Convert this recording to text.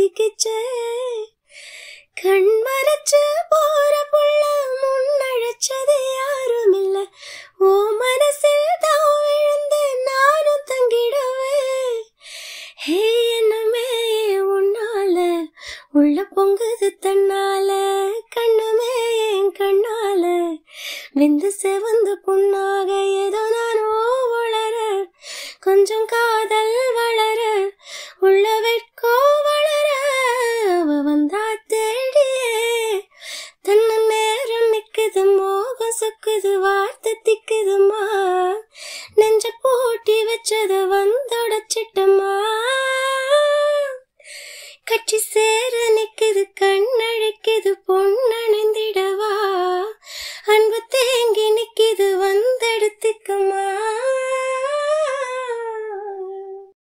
ஒத்திக்கிச்சு கண்மறைச்சு போற புள்ள முன்னழைச்சது யாரும் இல்ல ஓ மனசில் தான் விழுந்து நானும் தங்கிடுவேன் ஹே என்னமே உன்னால உள்ள பொங்குது தன்னால கண்ணுமே என் கண்ணால விந்து செவந்து புண்ணாக ஏதோ நானோ உளற கொஞ்சம் காதல் தேடு தன்ன நேரம் நிக்குது மோகம் சொக்குது வார்த்தை திக்குதுமா நெஞ்ச பூட்டி வச்சது வந்தொடச்சிட்டமா கட்சி